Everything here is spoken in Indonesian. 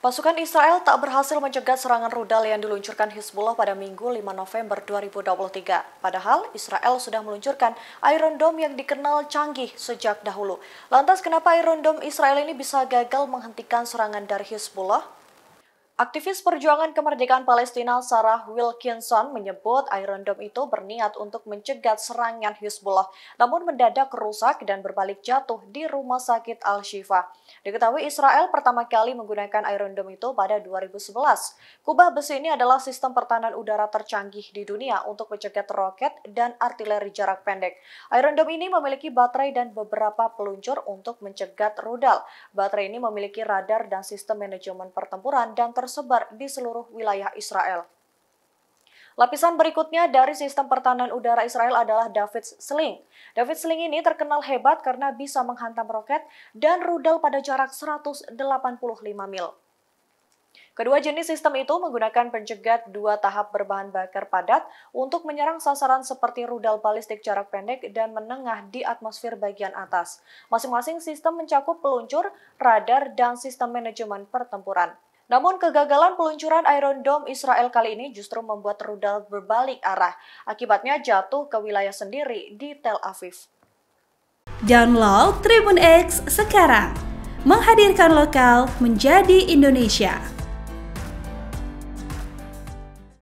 Pasukan Israel tak berhasil mencegat serangan rudal yang diluncurkan Hizbullah pada Minggu 5 November 2023. Padahal Israel sudah meluncurkan Iron Dome yang dikenal canggih sejak dahulu. Lantas kenapa Iron Dome Israel ini bisa gagal menghentikan serangan dari Hizbullah? Aktivis perjuangan kemerdekaan Palestina Sarah Wilkinson menyebut Iron Dome itu berniat untuk mencegat serangan Hizbullah, namun mendadak rusak dan berbalik jatuh di rumah sakit Al-Shifa. Diketahui Israel pertama kali menggunakan Iron Dome itu pada 2011. Kubah besi ini adalah sistem pertahanan udara tercanggih di dunia untuk mencegat roket dan artileri jarak pendek. Iron Dome ini memiliki baterai dan beberapa peluncur untuk mencegat rudal. Baterai ini memiliki radar dan sistem manajemen pertempuran dan ter tersebar di seluruh wilayah Israel. Lapisan berikutnya dari sistem pertahanan udara Israel adalah David Sling. David Sling ini terkenal hebat karena bisa menghantam roket dan rudal pada jarak 185 mil. Kedua jenis sistem itu menggunakan pencegat dua tahap berbahan bakar padat untuk menyerang sasaran seperti rudal balistik jarak pendek dan menengah di atmosfer bagian atas. Masing-masing sistem mencakup peluncur, radar, dan sistem manajemen pertempuran. Namun kegagalan peluncuran Iron Dome Israel kali ini justru membuat rudal berbalik arah. Akibatnya jatuh ke wilayah sendiri di Tel Aviv. Download Tribun X sekarang. Menghadirkan lokal menjadi Indonesia.